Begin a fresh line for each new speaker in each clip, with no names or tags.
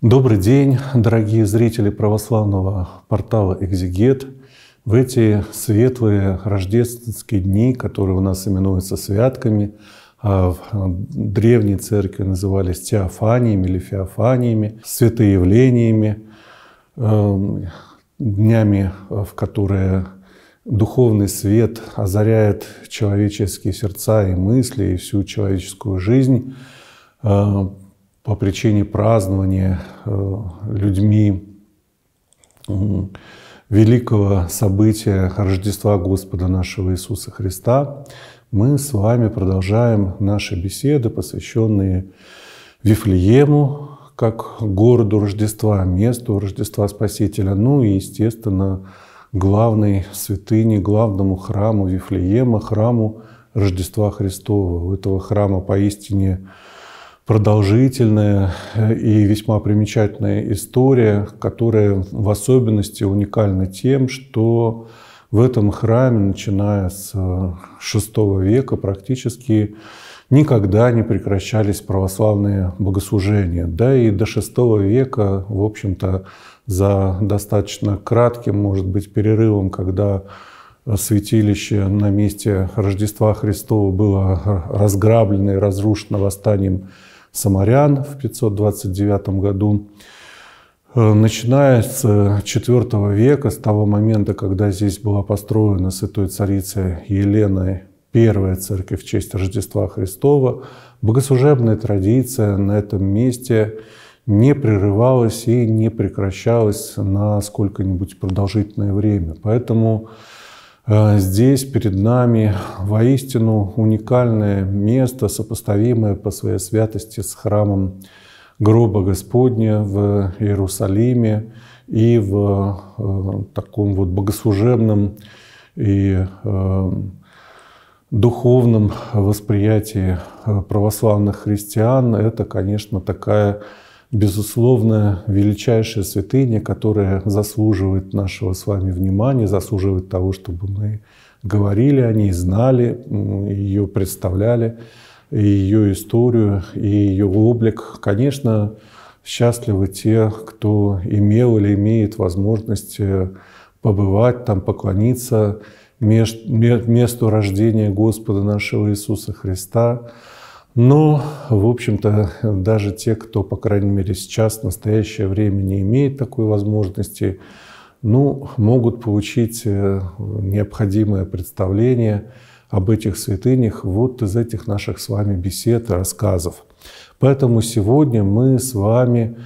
Добрый день, дорогие зрители православного портала Экзигет. В эти светлые рождественские дни, которые у нас именуются святками, а в древней церкви назывались теофаниями или феофаниями, святоявлениями, эм, днями, в которые духовный свет озаряет человеческие сердца и мысли, и всю человеческую жизнь эм, – по причине празднования э, людьми великого события Рождества Господа нашего Иисуса Христа, мы с вами продолжаем наши беседы, посвященные Вифлеему, как городу Рождества, месту Рождества Спасителя, ну и, естественно, главной святыне, главному храму Вифлеема, храму Рождества Христова. У этого храма поистине продолжительная э, и весьма примечательная история, которая в особенности уникальна тем, что в этом храме, начиная с VI э, века, практически никогда не прекращались православные богослужения. Да и до VI века, в общем-то, за достаточно кратким, может быть, перерывом, когда святилище на месте Рождества Христова было разграблено и разрушено восстанием самарян в 529 году. Э, начиная с IV века, с того момента, когда здесь была построена святой царицей Еленой первая церковь в честь Рождества Христова, богослужебная традиция на этом месте не прерывалась и не прекращалась на сколько-нибудь продолжительное время. Поэтому а, здесь перед нами воистину уникальное место, сопоставимое по своей святости с храмом гроба Господня в Иерусалиме и в э, таком вот богослужебном и э, духовном восприятии э, православных христиан. Это, конечно, такая безусловно, величайшая святыня, которая заслуживает нашего с вами внимания, заслуживает того, чтобы мы говорили о ней, знали, ее представляли, ее историю, и ее облик. Конечно, счастливы те, кто имел или имеет возможность э, побывать там, поклониться месту рождения Господа нашего Иисуса Христа – но, ну, в общем-то, даже те, кто, по крайней мере, сейчас, в настоящее время не имеет такой возможности, ну, могут получить э, необходимое представление об этих святынях вот из этих наших с вами бесед и рассказов. Поэтому сегодня мы с вами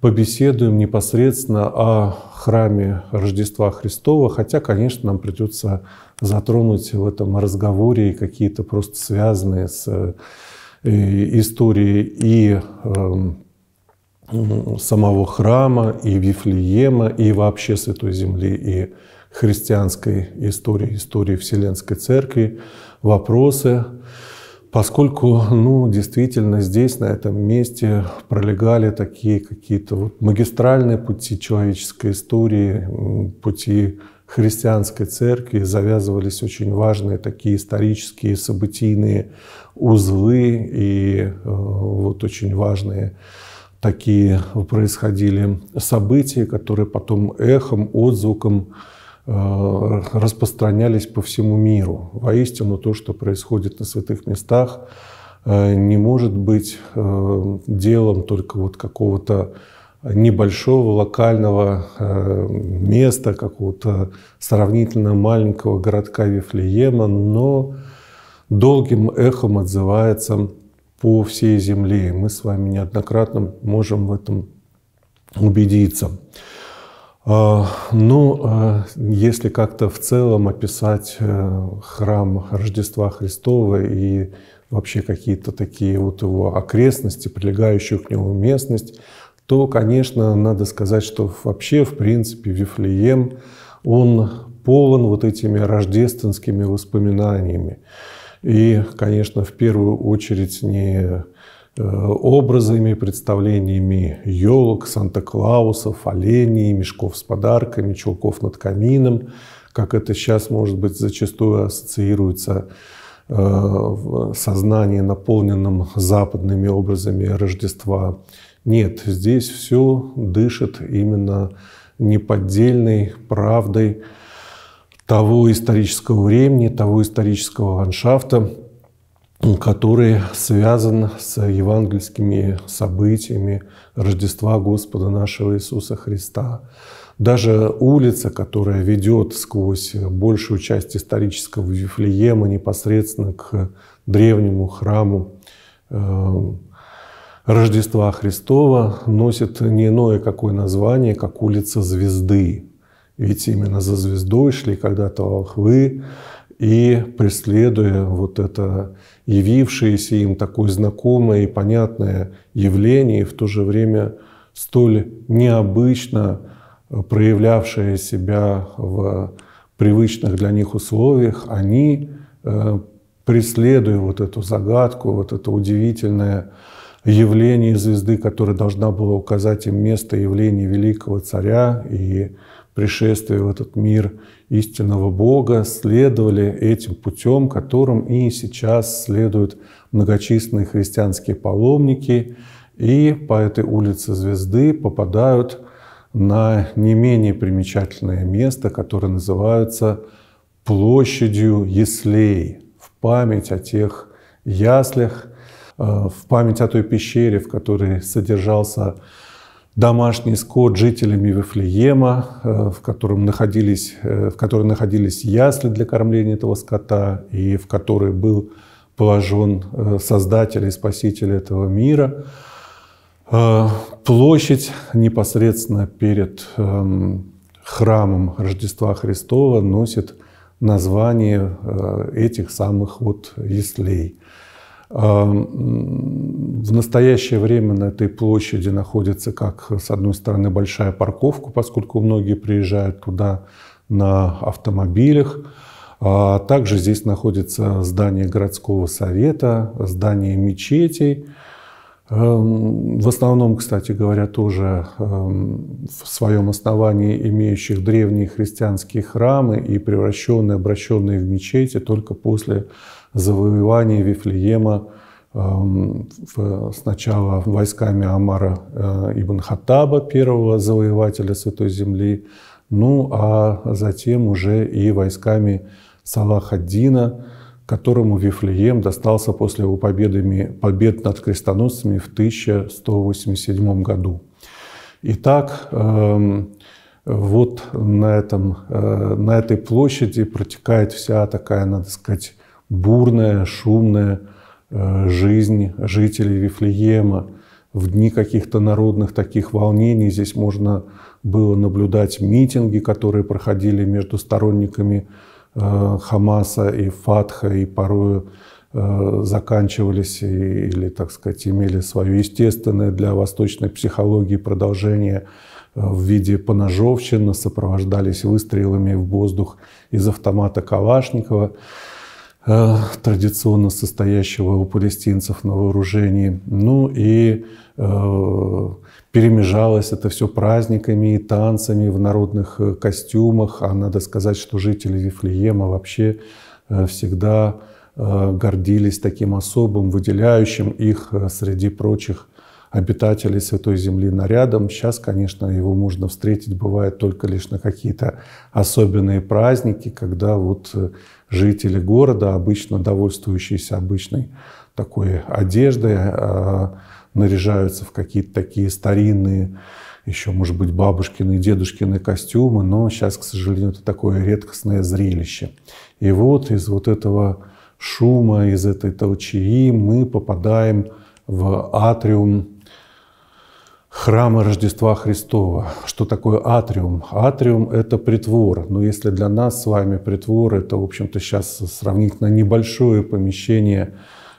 побеседуем непосредственно о храме Рождества Христова, хотя, конечно, нам придется затронуть в этом разговоре какие-то просто связанные с э, истории и эм, самого храма, и Вифлеема, и вообще Святой Земли, и христианской истории, истории Вселенской Церкви, вопросы, поскольку, ну, действительно, здесь, на этом месте пролегали такие какие-то вот магистральные пути человеческой истории, пути христианской церкви, завязывались очень важные такие исторические, событийные узлы и э, вот очень важные такие происходили события, которые потом эхом, отзвуком э, распространялись по всему миру. Воистину то, что происходит на святых местах, э, не может быть делом только вот какого-то небольшого локального места, какого-то сравнительно маленького городка Вифлеема, но долгим эхом отзывается по всей земле. И мы с вами неоднократно можем в этом убедиться. А, Но ну, а, если как-то в целом описать э, храм Рождества Христова и вообще какие-то такие вот его окрестности, прилегающую к нему местность, то, конечно, надо сказать, что вообще, в принципе, Вифлеем, он полон вот этими рождественскими воспоминаниями. И, конечно, в первую очередь не э, образами, представлениями елок, Санта-Клаусов, оленей, мешков с подарками, чулков над камином, как это сейчас, может быть, зачастую ассоциируется э, в сознании, наполненном западными образами Рождества. Нет, здесь все дышит именно неподдельной правдой, того исторического времени, того исторического ландшафта, который связан с евангельскими событиями Рождества Господа нашего Иисуса Христа. Даже улица, которая ведет сквозь большую часть исторического Вифлеема непосредственно к древнему храму э, Рождества Христова, носит не иное какое название, как улица Звезды ведь именно за звездой шли когда-то волхвы, и преследуя вот это явившееся им такое знакомое и понятное явление, и в то же время столь необычно проявлявшее себя в привычных для них условиях, они, э, преследуя вот эту загадку, вот это удивительное явление звезды, которое должна была указать им место явления великого царя и пришествия в этот мир истинного Бога, следовали этим путем, которым и сейчас следуют многочисленные христианские паломники, и по этой улице Звезды попадают на не менее примечательное место, которое называется площадью Яслей, в память о тех яслях, э, в память о той пещере, в которой содержался домашний скот жителями Вифлеема, э, в котором находились, э, в которой находились ясли для кормления этого скота и в который был положен э, Создатель и Спаситель этого мира. Площадь непосредственно перед эм, храмом Рождества Христова носит название этих самых вот яслей – а, в настоящее время на этой площади находится как, с одной стороны, большая парковка, поскольку многие приезжают туда на автомобилях. А также здесь находится здание городского совета, здание мечетей. А, в основном, кстати говоря, тоже в своем основании имеющих древние христианские храмы и превращенные, обращенные в мечети только после завоевание Вифлеема эм, сначала войсками Амара э, ибн Хаттаба, первого завоевателя Святой Земли, ну а затем уже и войсками Салахаддина, которому Вифлеем достался после его победами, побед над крестоносцами в 1187 году. Итак, эм, вот на, этом, э, на этой площади протекает вся такая, надо сказать, бурная, шумная э, жизнь жителей Вифлеема. В дни каких-то народных таких волнений здесь можно было наблюдать митинги, которые проходили между сторонниками э, Хамаса и Фатха, и порою э, заканчивались или, так сказать, имели свое естественное для восточной психологии продолжение в виде поножовщины, сопровождались выстрелами в воздух из автомата Калашникова. Э, традиционно состоящего у палестинцев на вооружении. Ну и э, перемежалось это все праздниками и танцами в народных э, костюмах. А надо сказать, что жители Вифлеема вообще э, всегда гордились таким особым, выделяющим их среди прочих обитателей Святой Земли нарядом. Сейчас, конечно, его можно встретить, бывает только лишь на какие-то особенные праздники, когда вот э, жители города, обычно довольствующиеся обычной такой одеждой, а, наряжаются в какие-то такие старинные, еще, может быть, бабушкины и дедушкины костюмы, но сейчас, к сожалению, это такое редкостное зрелище. И вот из вот этого шума, из этой толчии мы попадаем в атриум храма Рождества Христова. Что такое атриум? Атриум — это притвор. Но если для нас с вами притвор — это, в общем-то, сейчас сравнительно небольшое помещение,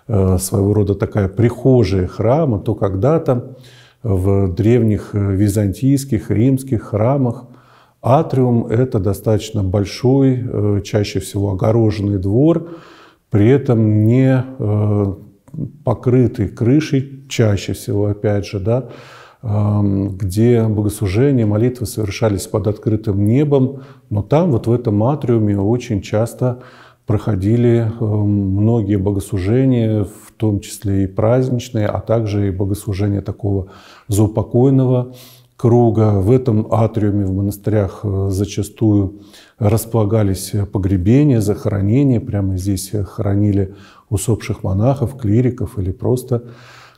э, своего рода такая прихожая храма, то когда-то в древних э, византийских, римских храмах атриум — это достаточно большой, э, чаще всего огороженный двор, при этом не покрытый крышей, чаще всего, опять же, да, где богослужения, молитвы совершались под открытым небом, но там, вот в этом атриуме, очень часто проходили многие богослужения, в том числе и праздничные, а также и богослужения такого заупокойного круга. В этом атриуме в монастырях э, зачастую располагались погребения, захоронения. Прямо здесь хоронили усопших монахов, клириков или просто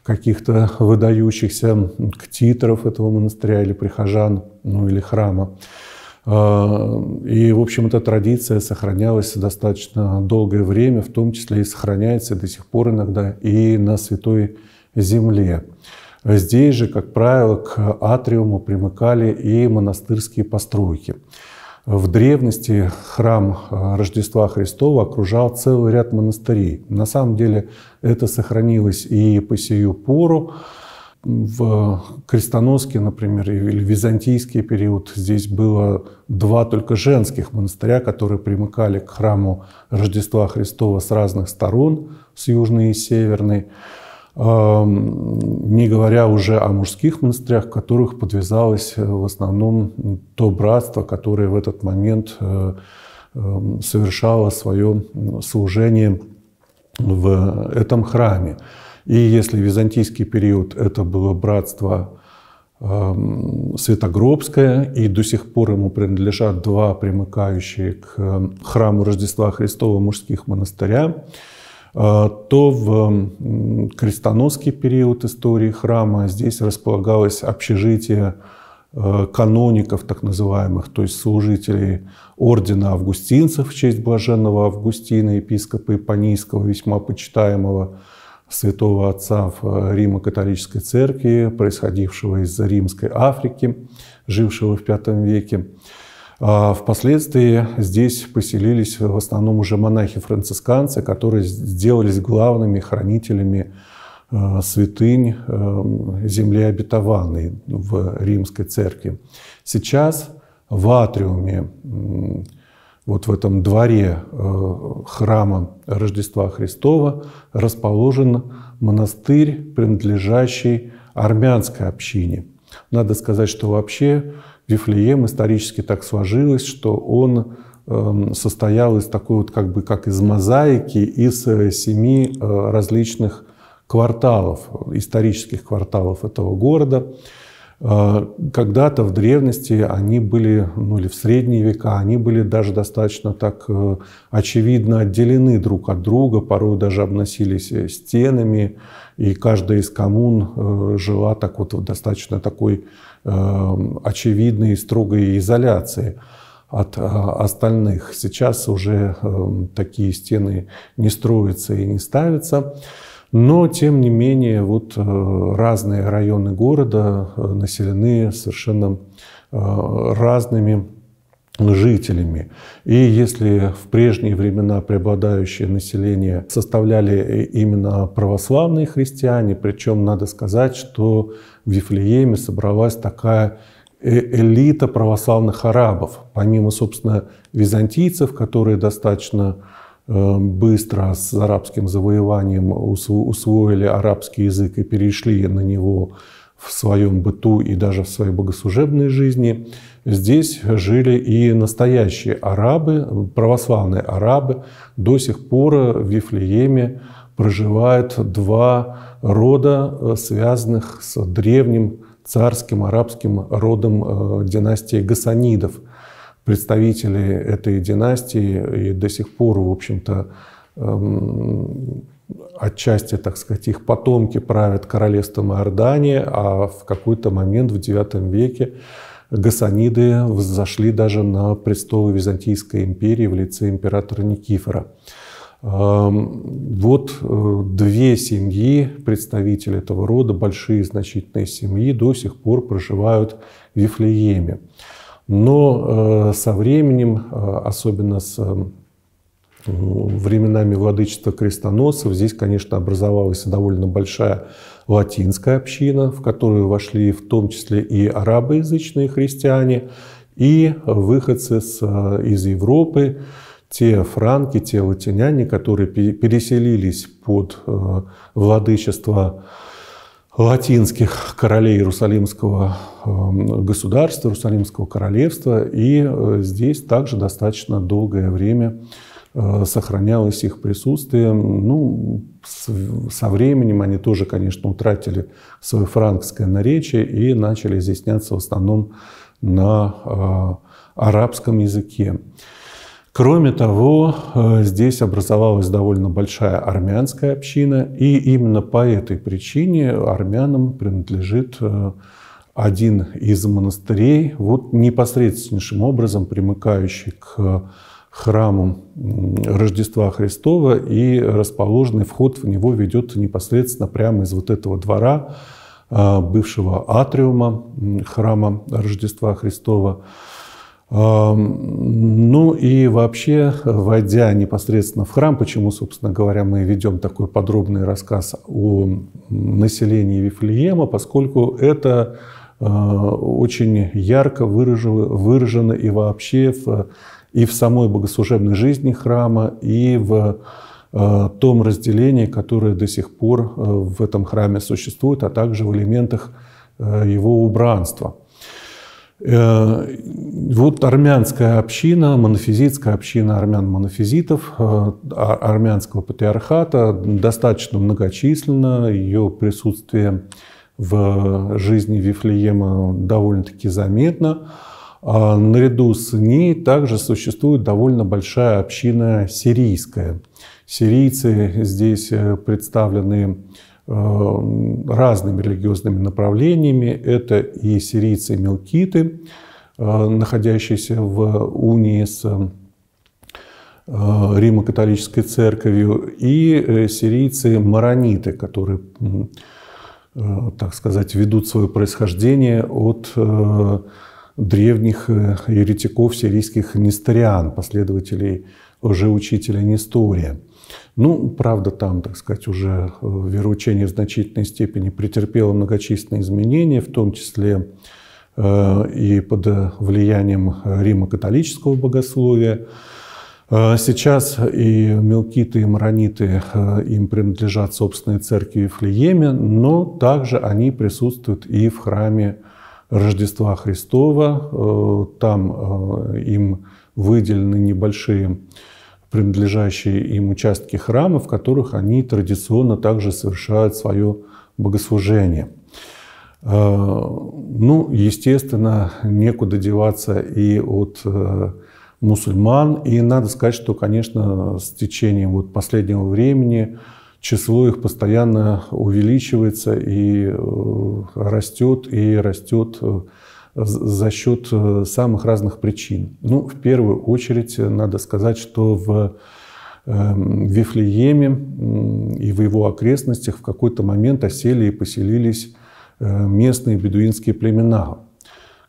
каких-то выдающихся ктиторов этого монастыря или прихожан, ну или храма. А, и, в общем, эта традиция сохранялась достаточно долгое время, в том числе и сохраняется до сих пор иногда и на Святой Земле. Здесь же, как правило, к атриуму примыкали и монастырские постройки. В древности храм э, Рождества Христова окружал целый ряд монастырей. На самом деле это сохранилось и по сию пору. В Крестоноске, например, или в византийский период здесь было два только женских монастыря, которые примыкали к храму Рождества Христова с разных сторон, с южной и северной. Эм, не говоря уже о мужских монастырях, в которых подвязалось э, в основном то братство, которое в этот момент э, эм, совершало свое служение в этом храме. И если византийский период это было братство эм, Святогробское, и до сих пор ему принадлежат два примыкающие к э, храму Рождества Христова мужских монастыря, а, то в крестоносский период истории храма здесь располагалось общежитие э, каноников, так называемых, то есть служителей ордена августинцев в честь блаженного Августина, епископа Ипанийского, весьма почитаемого святого отца в э, Римо-католической церкви, происходившего из Римской Африки, жившего в V веке. А впоследствии здесь поселились в основном уже монахи-францисканцы, которые сделались главными хранителями э, святынь э, земли обетованной в Римской церкви. Сейчас в атриуме, вот в этом дворе э, храма Рождества Христова расположен монастырь, принадлежащий армянской общине. Надо сказать, что вообще Вифлеем исторически так сложилось, что он эм, состоял из такой вот как бы как из мозаики из э, семи э, различных кварталов, исторических кварталов этого города. Э, когда-то в древности они были, ну или в средние века, они были даже достаточно так очевидно отделены друг от друга, порой даже обносились стенами, и каждая из коммун жила так вот в достаточно такой Эм, очевидной и строгой изоляции от э, остальных. Сейчас уже эм, такие стены не строятся и не ставятся. Но, тем не менее, вот э, разные районы города э, населены совершенно разными жителями. И если в прежние времена преобладающее население составляли э, именно православные христиане, причем надо сказать, что в Вифлееме собралась такая э, элита православных арабов, помимо, собственно, византийцев, которые достаточно э, быстро с арабским завоеванием усвоили арабский язык и перешли на него в своем быту и даже в своей богослужебной жизни – Здесь жили и настоящие арабы, православные арабы. До сих пор в Вифлееме проживают два рода, э, связанных с древним царским арабским родом э, династии Гасанидов. Представители этой династии и до сих пор, в общем-то, эм, отчасти, так сказать, их потомки правят королевством Иордании, а в какой-то момент в IX веке гасаниды взошли даже на престолы Византийской империи в лице императора Никифора. Эм, вот э, две семьи, представители этого рода, большие значительные семьи, до сих пор проживают в Вифлееме. Но э, со временем, э, особенно с временами владычества крестоносцев, здесь, конечно, образовалась довольно большая латинская община, в которую вошли в том числе и арабоязычные христиане, и выходцы с, э, из Европы, те франки, те латиняне, которые переселились под э, владычество латинских королей Иерусалимского эм, государства, Иерусалимского королевства, и э, здесь также достаточно долгое время Э, сохранялось их присутствие. Ну, со временем они тоже, конечно, утратили свое франкское наречие и начали изъясняться в основном на э, арабском языке. Кроме того, э, здесь образовалась довольно большая армянская община, и именно по этой причине армянам принадлежит один из монастырей, вот непосредственнейшим образом примыкающий к храмом Рождества Христова, и расположенный вход в него ведет непосредственно прямо из вот этого двора, а, бывшего атриума храма Рождества Христова. А, ну и вообще, войдя непосредственно в храм, почему, собственно говоря, мы ведем такой подробный рассказ о населении Вифлеема, поскольку это а, очень ярко выражено, выражено и вообще в и в самой богослужебной жизни храма, и в э, том разделении, которое до сих пор э, в этом храме существует, а также в элементах э, его убранства. Вот армянская община, монофизитская община армян-монофизитов а, армянского патриархата достаточно многочисленна, ее присутствие в жизни Вифлеема довольно-таки заметно. А наряду с ней также существует довольно большая община сирийская. Сирийцы здесь э, представлены э, разными религиозными направлениями. Это и сирийцы-мелкиты, э, находящиеся в унии с Римо-католической церковью, и сирийцы-марониты, которые, так сказать, ведут свое происхождение от древних э, еретиков сирийских нестариан, последователей уже учителя Нестория. Ну, правда, там, так сказать, уже э, вероучение в значительной степени претерпело многочисленные изменения, в том числе э, и под влиянием Рима-католического богословия. Сейчас и мелкиты, и марониты, им принадлежат собственные церкви в Флееме, но также они присутствуют и в храме Рождества Христова. Э, там э, им выделены небольшие принадлежащие им участки храма, в которых они традиционно также совершают свое богослужение. Э, ну, естественно, некуда деваться и от мусульман. И надо сказать, что, конечно, с течением вот последнего времени – число их постоянно увеличивается и э, растет, и растет э, за счет э, самых разных причин. Ну, в первую очередь, надо сказать, что в эм, Вифлееме и в его окрестностях в какой-то момент осели и поселились местные бедуинские племена.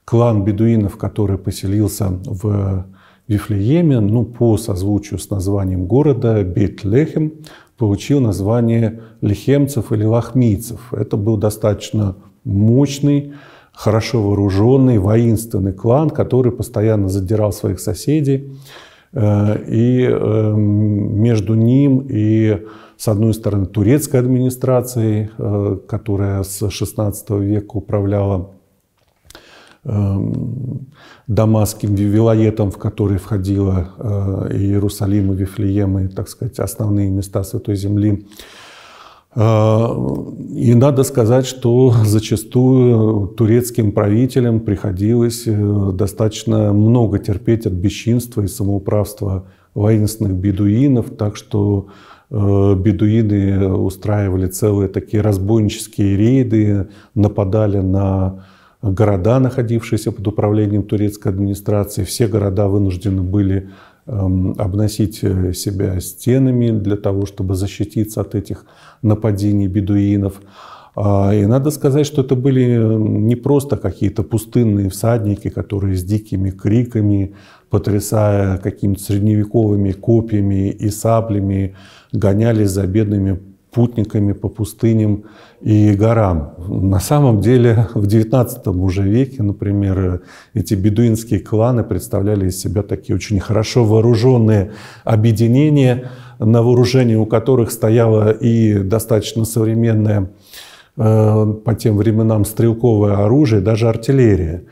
Клан бедуинов, который поселился в Вифлееме, ну, по созвучию с названием города Бетлехем, получил название лихемцев или лахмийцев. Это был достаточно мощный, хорошо вооруженный, воинственный клан, который постоянно задирал своих соседей. Э, и эм, между ним и, с одной стороны, турецкой администрацией, э, которая с XVI века управляла Эм, дамасским вилоетом, в который входила э, Иерусалим и Вифлеем, и, так сказать, основные места Святой Земли. Э, и надо сказать, что зачастую турецким правителям приходилось э, достаточно много терпеть от бесчинства и самоуправства воинственных бедуинов, так что бедуины устраивали целые такие разбойнические рейды, нападали на города, находившиеся под управлением турецкой администрации. Все города вынуждены были эм, обносить э, себя стенами для того, чтобы защититься от этих нападений бедуинов. А, и надо сказать, что это были э, не просто какие-то пустынные всадники, которые с дикими криками, потрясая какими-то средневековыми копьями и саплями, гонялись за бедными путниками по пустыням и горам. На самом деле в XIX уже веке, например, эти бедуинские кланы представляли из себя такие очень хорошо вооруженные объединения, на вооружении у которых стояло и достаточно современное э, по тем временам стрелковое оружие, даже артиллерия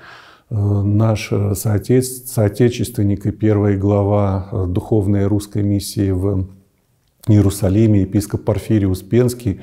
э, наш э, соотече... соотечественник и первая глава духовной русской миссии в Иерусалиме епископ Порфирий Успенский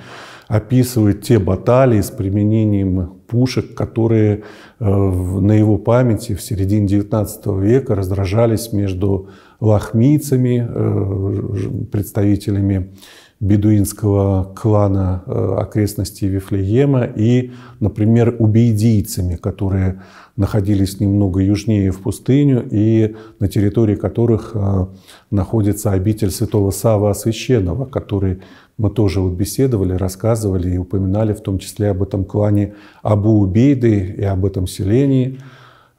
описывает те баталии с применением пушек, которые э, на его памяти в середине XIX века раздражались между лахмийцами, э, представителями бедуинского клана э, окрестностей Вифлеема и, например, убейдийцами, которые находились немного южнее в пустыню и на территории которых э, находится обитель святого Сава Священного, который мы тоже вот беседовали, рассказывали и упоминали в том числе об этом клане Абу-Убейды и об этом селении –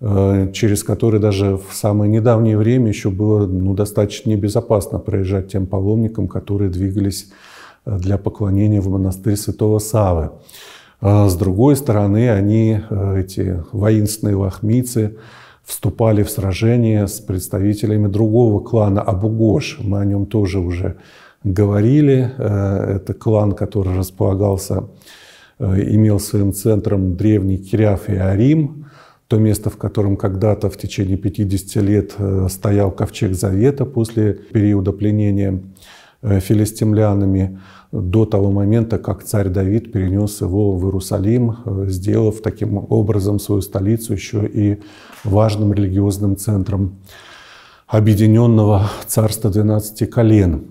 Э, через который даже в самое недавнее время еще было ну, достаточно небезопасно проезжать тем паломникам, которые двигались э, для поклонения в монастырь Святого Савы. А с другой стороны, они, э, эти воинственные лохмицы, вступали в сражение с представителями другого клана Абугош. Мы о нем тоже уже говорили. Это клан, который располагался, имел своим центром древний Киряф и Арим то место, в котором когда-то в течение 50 лет э, стоял ковчег Завета после периода пленения э, филистимлянами до того момента, как царь Давид перенес его в Иерусалим, э, сделав таким образом свою столицу еще и важным религиозным центром объединенного царства 12 колен.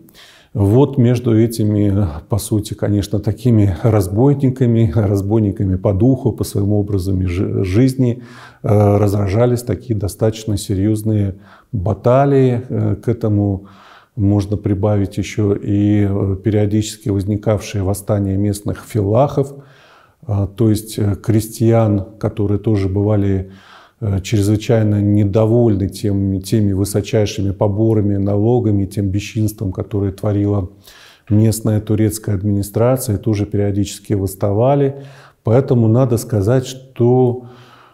Вот между этими, по сути, конечно, такими разбойниками, разбойниками по духу, по своему образу жизни э, разражались такие достаточно серьезные баталии. Э, к этому можно прибавить еще и э, периодически возникавшие восстания местных филахов, то есть крестьян, которые тоже бывали Э, чрезвычайно недовольны тем, теми высочайшими поборами, налогами, тем бесчинством, которое творила местная турецкая администрация, тоже периодически восставали. Поэтому надо сказать, что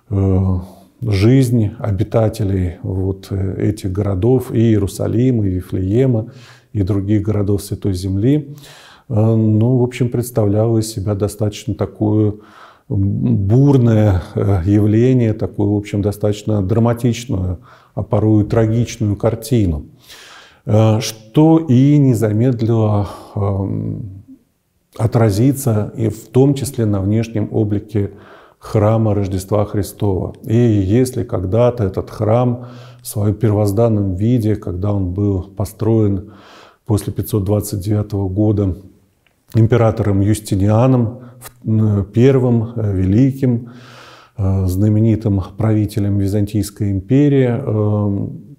э, жизнь обитателей вот э, этих городов, и Иерусалима, и Вифлеема, и других городов Святой Земли, ну, в общем, представляла из себя достаточно такую бурное э, явление, такую, в общем, достаточно драматичную, а порой трагичную картину, э, что и не замедлило эм, отразиться и в том числе на внешнем облике храма Рождества Христова. И если когда-то этот храм в своем первозданном виде, когда он был построен после 529 года, императором Юстинианом первым э, великим, э, знаменитым правителем Византийской империи. Эм,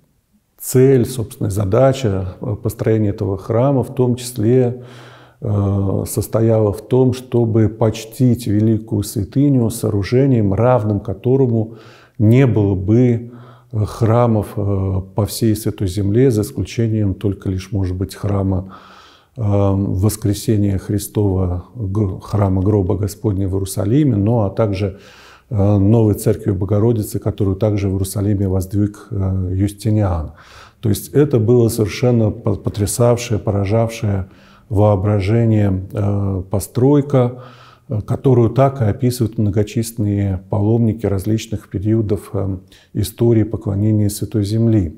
цель, собственно, задача э, построения этого храма в том числе состояла в том, чтобы почтить великую святыню сооружением, равным которому не было бы храмов по всей Святой Земле, за исключением только лишь, может быть, храма Эм, воскресения воскресение Христова храма гроба Господня в Иерусалиме, но ну, а также э, новой церкви Богородицы, которую также в Иерусалиме воздвиг э, Юстиниан. То есть это было совершенно потрясавшее, поражавшее воображение э, постройка, которую так и описывают многочисленные паломники различных периодов эм, истории поклонения Святой Земли.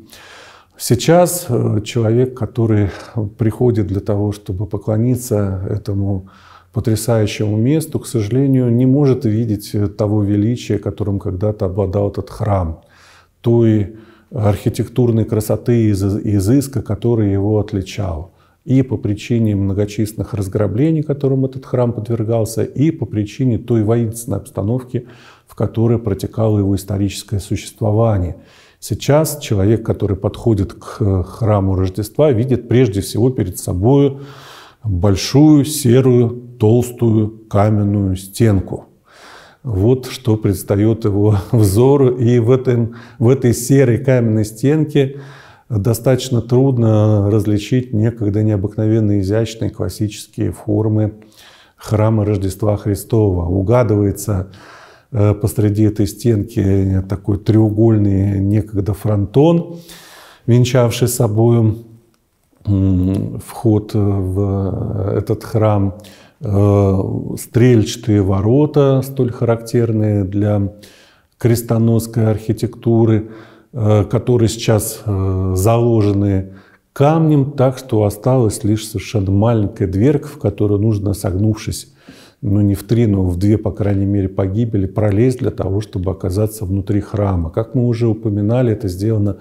Сейчас э, человек, который приходит для того, чтобы поклониться этому потрясающему месту, к сожалению, не может видеть э, того величия, которым когда-то обладал этот храм, той архитектурной красоты и изыска, который его отличал. И по причине многочисленных разграблений, которым этот храм подвергался, и по причине той воинственной обстановки, в которой протекало его историческое существование – Сейчас человек, который подходит к э, храму Рождества, видит прежде всего перед собой большую, серую, толстую каменную стенку. Вот что предстает его взору. И в, этом, в этой серой каменной стенке достаточно трудно различить некогда необыкновенно изящные классические формы храма Рождества Христова. Угадывается Э, посреди этой стенки такой треугольный некогда фронтон, венчавший собой вход э, в э, этот храм, стрельчатые ворота, столь характерные для крестоносской архитектуры, которые сейчас заложены камнем, так что осталась лишь совершенно маленькая дверка, в которую нужно, согнувшись ну не в три, но в две, по крайней мере, погибели, пролезть для того, чтобы оказаться внутри храма. Как мы уже упоминали, это сделано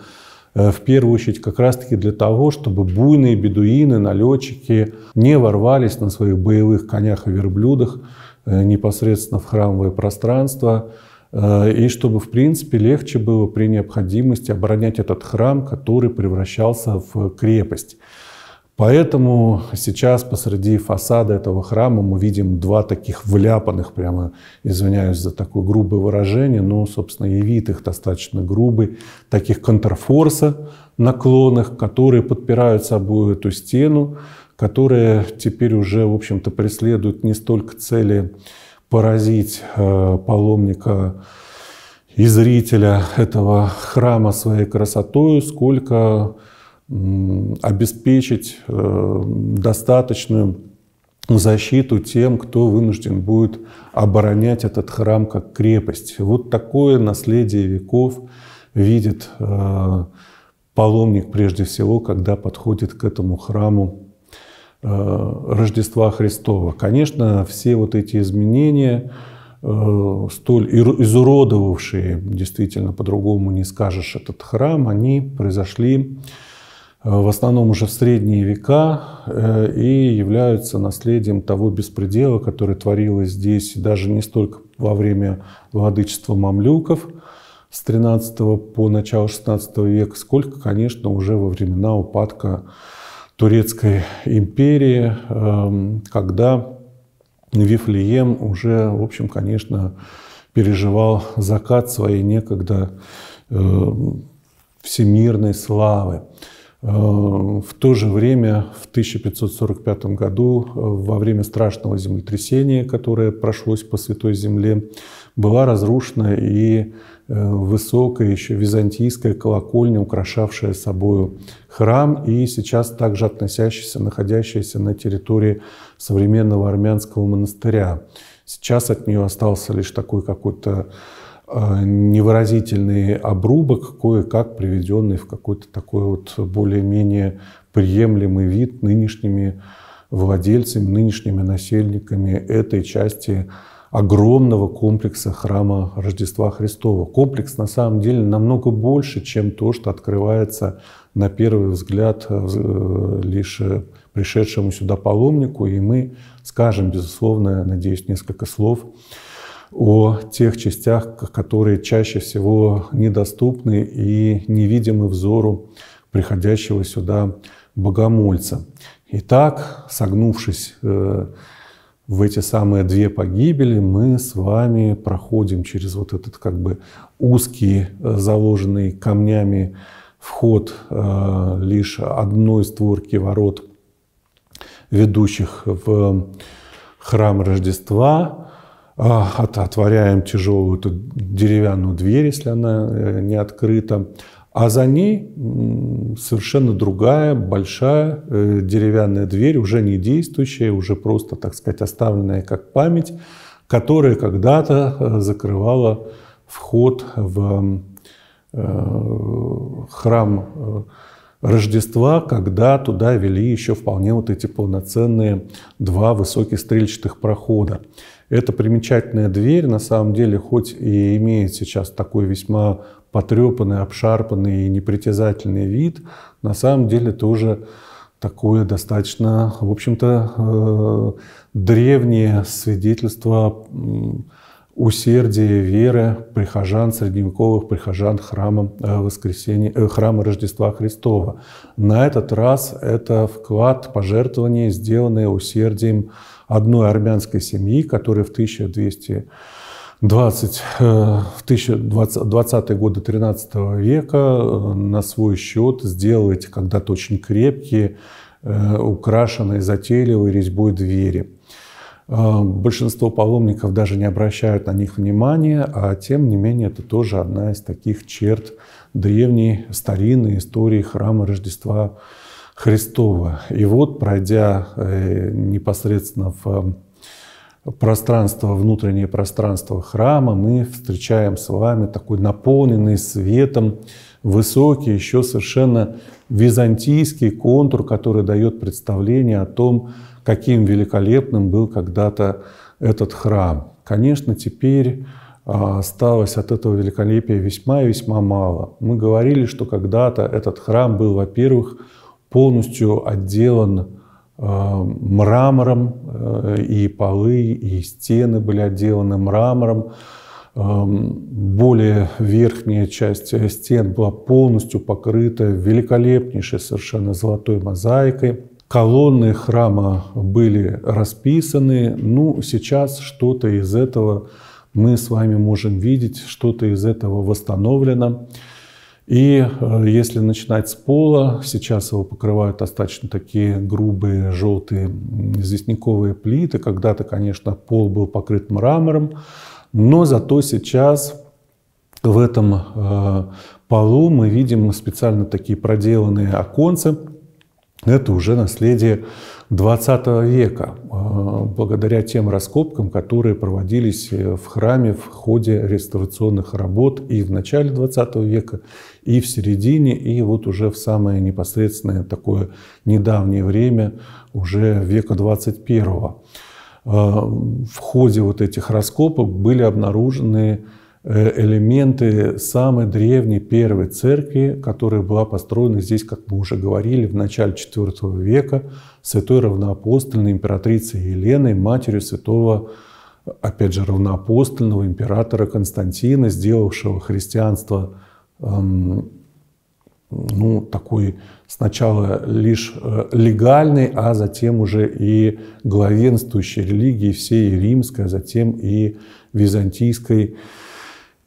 э, в первую очередь как раз-таки для того, чтобы буйные бедуины, налетчики не ворвались на своих боевых конях и верблюдах э, непосредственно в храмовое пространство, э, и чтобы, в принципе, легче было при необходимости оборонять этот храм, который превращался в крепость. Поэтому сейчас посреди фасада этого храма мы видим два таких вляпанных, прямо извиняюсь за такое грубое выражение, но, собственно, и вид их достаточно грубый, таких контрфорса наклонных, которые подпирают собой эту стену, которые теперь уже, в общем-то, преследуют не столько цели поразить э, паломника и зрителя этого храма своей красотой, сколько обеспечить э, достаточную защиту тем, кто вынужден будет оборонять этот храм как крепость. Вот такое наследие веков видит э, паломник прежде всего, когда подходит к этому храму э, Рождества Христова. Конечно, все вот эти изменения, столь изуродовавшие, действительно, по-другому не скажешь, этот храм, они произошли Э, в основном уже в средние века э, и являются наследием того беспредела, который творилось здесь даже не столько во время владычества мамлюков с 13 по начало 16 века, сколько, конечно, уже во времена упадка Турецкой империи, эм, когда Вифлеем уже, в общем, конечно, переживал закат своей некогда эм, всемирной славы. Э, в то же время, в 1545 году, э, во время страшного землетрясения, которое прошлось по Святой Земле, была разрушена и э, высокая еще византийская колокольня, украшавшая собою храм, и сейчас также относящаяся, находящаяся на территории современного армянского монастыря. Сейчас от нее остался лишь такой какой-то Э, невыразительный обрубок, кое-как приведенный в какой-то такой вот более-менее приемлемый вид нынешними владельцами, нынешними насельниками этой части огромного комплекса храма Рождества Христова. Комплекс на самом деле намного больше, чем то, что открывается на первый взгляд э, э, лишь пришедшему сюда паломнику. И мы скажем, безусловно, надеюсь, несколько слов о тех частях, которые чаще всего недоступны и невидимы взору приходящего сюда богомольца. Итак, согнувшись э, в эти самые две погибели, мы с вами проходим через вот этот как бы узкий, э, заложенный камнями вход э, лишь одной створки ворот, ведущих в храм Рождества, а, отворяем тяжелую эту деревянную дверь, если она э, не открыта, а за ней совершенно другая, большая э, деревянная дверь, уже не действующая, уже просто, так сказать, оставленная как память, которая когда-то э, закрывала вход в храм Рождества, когда туда вели еще вполне вот эти полноценные два высоких стрельчатых прохода. Эта примечательная дверь, на самом деле, хоть и имеет сейчас такой весьма потрепанный, обшарпанный и непритязательный вид, на самом деле тоже такое достаточно, в общем-то, э, древнее свидетельство усердия веры прихожан, средневековых прихожан храма, э, воскресения, э, храма Рождества Христова. На этот раз это вклад, пожертвования, сделанные усердием одной армянской семьи, которая в 1220 20, э, годы 13 века э, на свой счет сделала эти когда-то очень крепкие, э, украшенные затейливой резьбой двери. Большинство паломников даже не обращают на них внимания, а тем не менее это тоже одна из таких черт древней, старинной истории храма Рождества Христова. И вот, пройдя э, непосредственно в э, пространство, внутреннее пространство храма, мы встречаем с вами такой наполненный светом, высокий, еще совершенно византийский контур, который дает представление о том, каким великолепным был когда-то этот храм. Конечно, теперь а, осталось от этого великолепия весьма и весьма мало. Мы говорили, что когда-то этот храм был, во-первых, полностью отделан э, мрамором, э, и полы, и стены были отделаны мрамором. Эм, более верхняя часть э, стен была полностью покрыта великолепнейшей совершенно золотой мозаикой. Колонны храма были расписаны. Ну, сейчас что-то из этого мы с вами можем видеть, что-то из этого восстановлено. И э, если начинать с пола, сейчас его покрывают достаточно такие грубые желтые известняковые плиты. Когда-то, конечно, пол был покрыт мрамором, но зато сейчас в этом э, полу мы видим специально такие проделанные оконцы, это уже наследие 20 века, э, благодаря тем раскопкам, которые проводились э, в храме в ходе реставрационных работ и в начале 20 века, и в середине, и вот уже в самое непосредственное такое недавнее время, уже века 21. Э, в ходе вот этих раскопок были обнаружены Э, элементы самой древней первой церкви, которая была построена здесь, как мы уже говорили, в начале IV века святой равноапостольной императрицей Еленой, матерью святого, опять же, равноапостольного императора Константина, сделавшего христианство эм, ну, такой сначала лишь э, легальной, а затем уже и главенствующей религии всей римской, а затем и византийской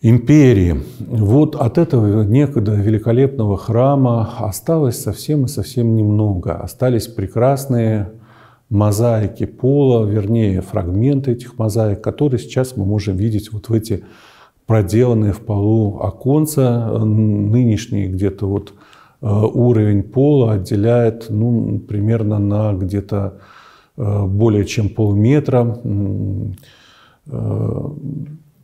империи. Вот от этого некогда великолепного храма осталось совсем и совсем немного. Остались прекрасные мозаики пола, вернее, фрагменты этих мозаик, которые сейчас мы можем видеть вот в эти проделанные в полу оконца, нынешний где-то вот э, уровень пола отделяет ну, примерно на где-то э, более чем полметра э,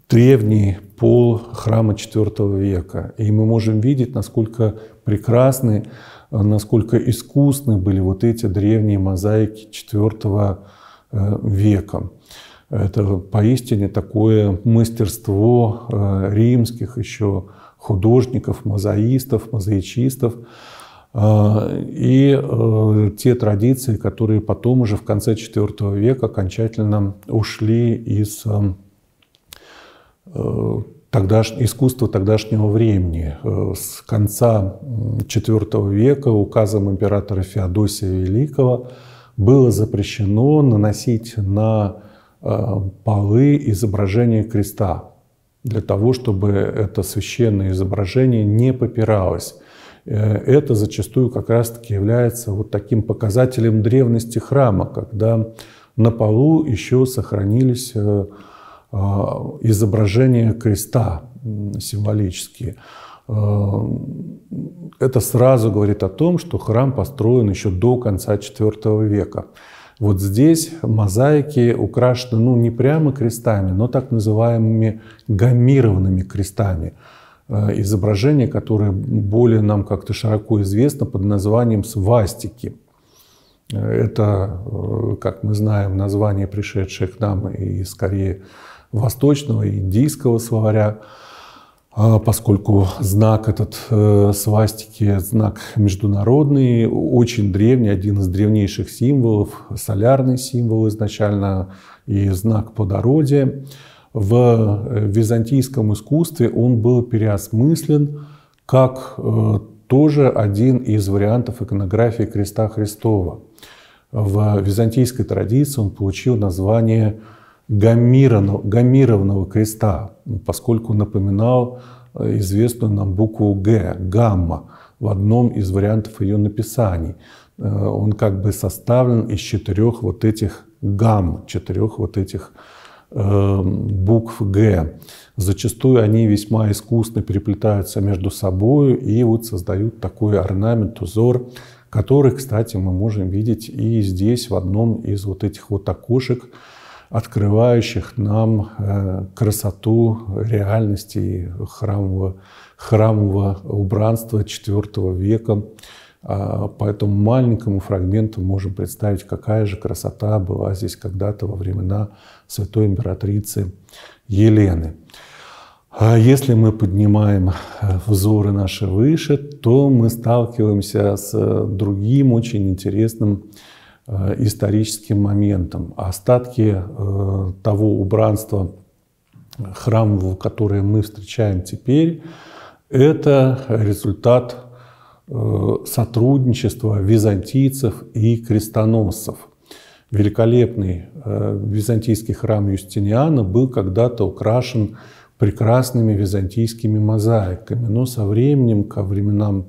древний пол храма IV века. И мы можем видеть, насколько прекрасны, насколько искусны были вот эти древние мозаики IV э, века. Это поистине такое мастерство э, римских еще художников, мозаистов, мозаичистов. Э, и те традиции, которые потом уже в конце IV века окончательно ушли из Э, тогдаш... искусство тогдашнего времени. Э, с конца IV века указом императора Феодосия Великого было запрещено наносить на э, полы изображение креста для того, чтобы это священное изображение не попиралось. Это зачастую как раз-таки является вот таким показателем древности храма, когда на полу еще сохранились Э, изображения креста символические. Э, это сразу говорит о том, что храм построен еще до конца IV века. Вот здесь мозаики украшены ну, не прямо крестами, но так называемыми гамированными крестами. Э, Изображение, которое более нам как-то широко известно под названием свастики. Это, как мы знаем, название, пришедшее к нам и скорее восточного и индийского словаря, а поскольку знак этот э, свастики, знак международный, очень древний, один из древнейших символов, солярный символ изначально и знак плодородия. В э, византийском искусстве он был переосмыслен как э, тоже один из вариантов иконографии креста Христова. В византийской традиции он получил название гамированного, креста, поскольку напоминал э, известную нам букву «Г» — гамма в одном из вариантов ее написаний. Э, он как бы составлен из четырех вот этих гамм, четырех вот этих э, букв «Г». Зачастую они весьма искусно переплетаются между собой и вот создают такой орнамент, узор, который, кстати, мы можем видеть и здесь, в одном из вот этих вот окошек, открывающих нам э, красоту реальности храмового, храмового убранства IV века. А, По этому маленькому фрагменту можем представить, какая же красота была здесь когда-то во времена святой императрицы Елены. А если мы поднимаем э, взоры наши выше, то мы сталкиваемся с э, другим очень интересным Э, историческим моментом. А остатки э, того убранства храмового, которое мы встречаем теперь, это результат э, сотрудничества византийцев и крестоносцев. Великолепный византийский храм Юстиниана был когда-то украшен прекрасными византийскими мозаиками, но со временем, ко временам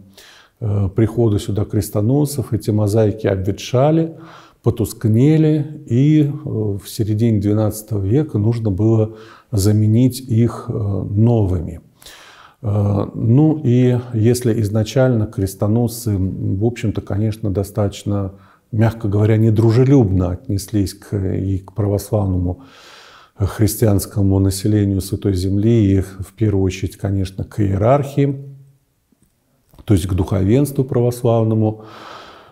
Э, прихода сюда крестоносцев эти мозаики обветшали, потускнели, и э, в середине XII века нужно было заменить их э, новыми. Ну и если изначально крестоносцы, в общем-то, конечно, достаточно, мягко говоря, недружелюбно отнеслись к, и к православному христианскому населению Святой Земли, и в первую очередь, конечно, к иерархии, то есть к духовенству православному.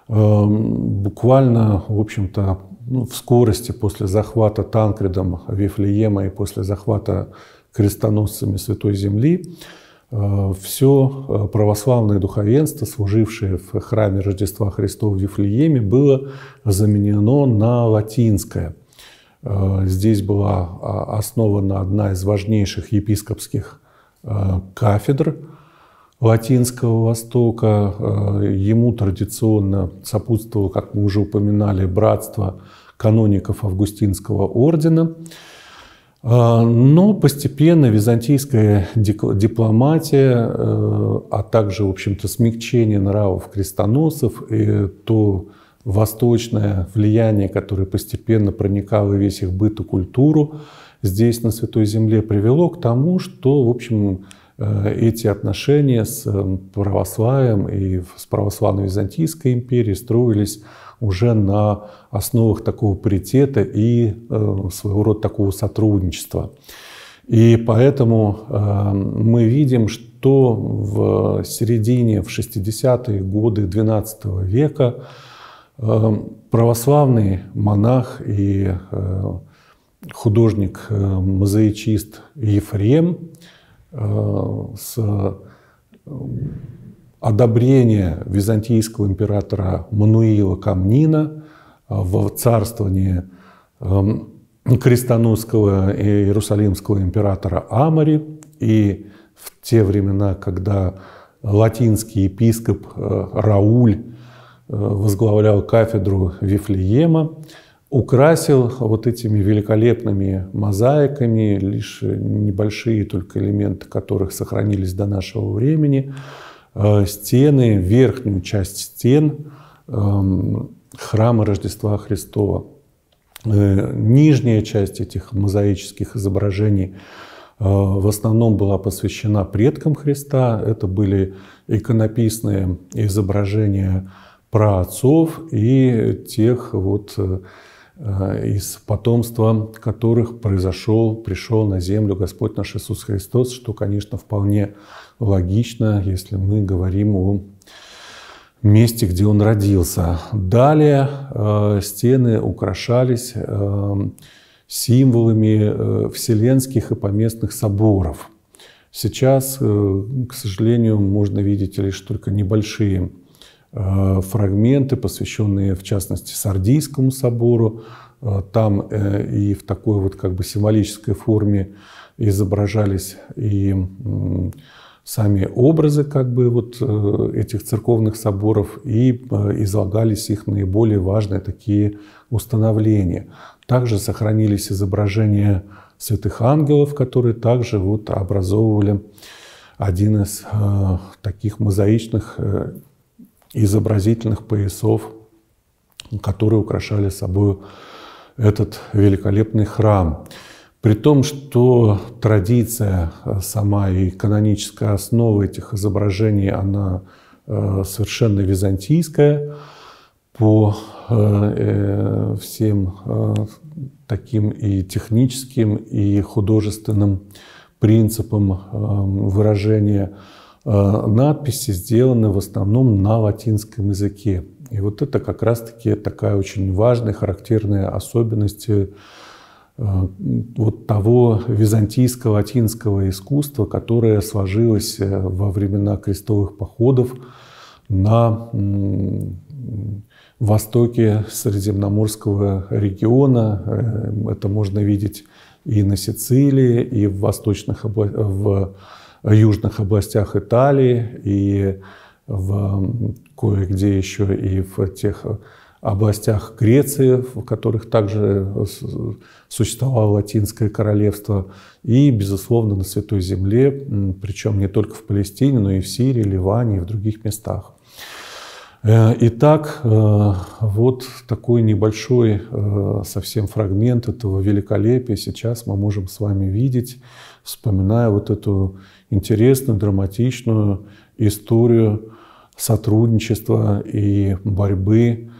Эм, буквально, в общем-то, ну, в скорости после захвата Танкредом Вифлеема и после захвата крестоносцами Святой Земли э, все э, православное духовенство, служившее в храме Рождества Христова в Вифлееме, было заменено на латинское. Э, здесь была а, основана одна из важнейших епископских кафедр – Латинского Востока. Э, ему традиционно сопутствовало, как мы уже упоминали, братство каноников Августинского ордена. Э, но постепенно византийская дипломатия, э, а также, в общем-то, смягчение нравов крестоносов и то восточное влияние, которое постепенно проникало в весь их быт и культуру здесь, на Святой Земле, привело к тому, что, в общем, Э, эти отношения с э, православием и с православной Византийской империей строились уже на основах такого паритета и э, своего рода такого сотрудничества. И поэтому мы видим, что в середине, в 60-е годы XII века православный монах и художник-мозаичист Ефрем Э, с э, одобрения византийского императора Мануила Камнина э, в царствовании эм, крестоносского и иерусалимского императора Амари и в те времена, когда латинский епископ Рауль возглавлял кафедру Вифлеема, украсил вот этими великолепными мозаиками, лишь небольшие только элементы которых сохранились до нашего времени, э, стены, верхнюю часть стен эм, храма Рождества Христова. Э, нижняя часть этих мозаических изображений э, в основном была посвящена предкам Христа. Это были иконописные изображения праотцов и тех вот Э, из потомства которых произошел, пришел на землю Господь наш Иисус Христос, что, конечно, вполне логично, если мы говорим о месте, где он родился. Далее э, стены украшались э, символами вселенских и поместных соборов. Сейчас, к сожалению, можно видеть лишь только небольшие Э, фрагменты, посвященные в частности Сардийскому собору. Э, там э, и в такой вот как бы символической форме изображались и сами образы как бы вот этих церковных соборов и излагались их наиболее важные такие установления. Также сохранились изображения святых ангелов, которые также вот образовывали один из таких мозаичных изобразительных поясов, которые украшали собой этот великолепный храм. При том, что традиция э, сама и каноническая основа этих изображений, она э, совершенно византийская, по э, всем таким и техническим, и художественным принципам выражения Э, надписи сделаны в основном на латинском языке. И вот это как раз-таки такая очень важная, характерная особенность э, вот того византийского латинского искусства, которое сложилось э, во времена крестовых походов на востоке Средиземноморского региона. Это можно видеть и на Сицилии, и в восточных областях, в южных областях Италии и в кое-где еще и в тех областях Греции, в которых также существовало латинское королевство, и, безусловно, на Святой Земле, причем не только в Палестине, но и в Сирии, Ливане и в других местах. Э, итак, э, вот такой небольшой э, совсем фрагмент этого великолепия сейчас мы можем с вами видеть, вспоминая вот эту интересную, драматичную историю сотрудничества и борьбы,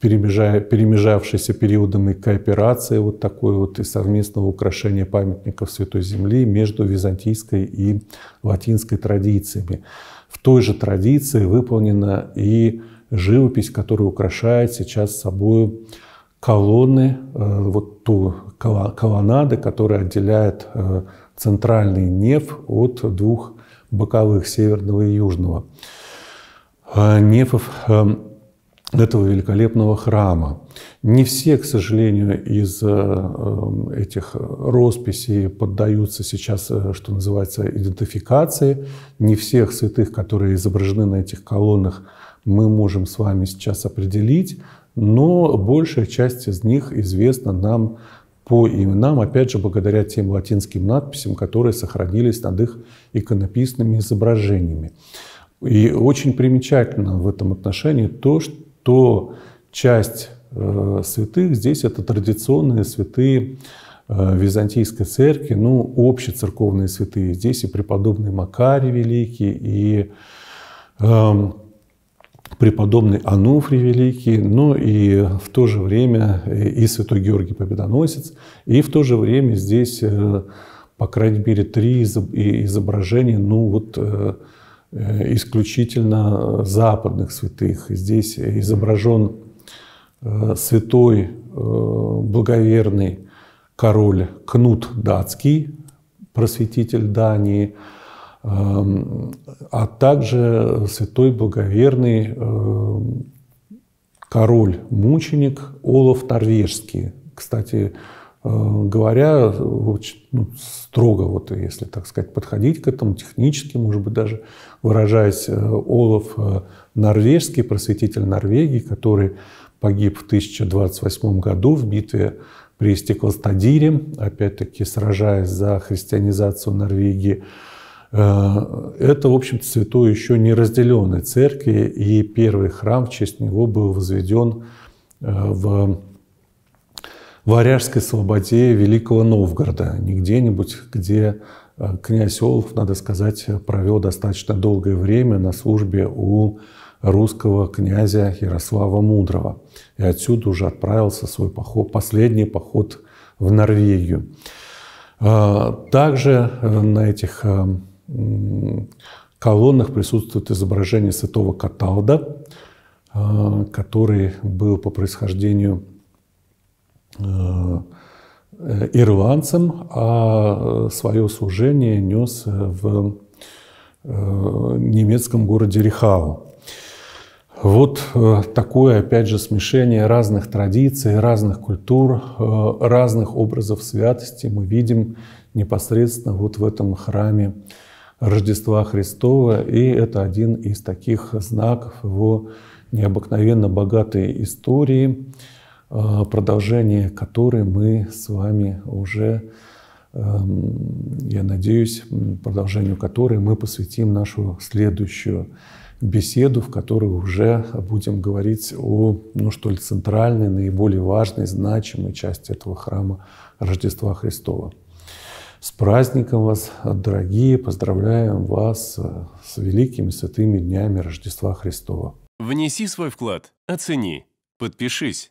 перемежавшейся периодами кооперации, вот такой вот и совместного украшения памятников Святой Земли между византийской и латинской традициями в той же традиции выполнена и живопись, которая украшает сейчас собой колонны, э, вот ту колоннады, которая отделяет э, центральный неф от двух боковых, северного и южного. Э, нефов эм, этого великолепного храма. Не все, к сожалению, из э, э, этих росписей поддаются сейчас, э, что называется, идентификации. Не всех святых, которые изображены на этих колоннах, мы можем с вами сейчас определить, но большая часть из них известна нам по именам, опять же, благодаря тем латинским надписям, которые сохранились над их иконописными изображениями. И очень примечательно в этом отношении то, что то часть э, святых здесь это традиционные святые э, Византийской церкви, ну, общецерковные святые. Здесь и преподобный Макарий Великий, и э, преподобный Ануфрий Великий, но и в то же время э, и святой Георгий Победоносец, и в то же время здесь, по крайней мере, три изображения, ну, вот Э, исключительно западных святых. Здесь изображен э, святой э, благоверный король Кнут Датский, просветитель Дании, эм, а также святой благоверный король-мученик Олаф Норвежский. Кстати, Э, говоря очень, ну, строго, вот если так сказать, подходить к этому технически, может быть, даже выражаясь, э, Олаф э, норвежский, просветитель Норвегии, который погиб в 1028 году в битве при Стеклостадире, опять-таки сражаясь за христианизацию Норвегии, это, в общем-то, святой еще не разделенной церкви, и первый храм в честь него был возведен в Варяжской слободе Великого Новгорода, не где-нибудь, где э, князь Олаф, надо сказать, провел достаточно долгое время на службе у русского князя Ярослава Мудрого. И отсюда уже отправился свой поход, последний поход в Норвегию. Э, также э, на этих колоннах присутствует изображение святого Каталда, который был по происхождению Э, ирландцем, а э, свое служение нес э, в немецком городе Рихау. Вот такое, опять же, смешение разных традиций, разных культур, разных образов святости мы видим непосредственно вот в этом храме Рождества Христова, и это один из таких знаков его необыкновенно богатой истории – Э, продолжение которой мы с вами уже, эм, я надеюсь, продолжению которой мы посвятим нашу следующую беседу, в которой уже будем говорить о, ну что ли, центральной, наиболее важной, значимой части этого храма Рождества Христова. С праздником вас, дорогие! Поздравляем вас э, с великими святыми днями Рождества Христова! Внеси свой вклад, оцени, подпишись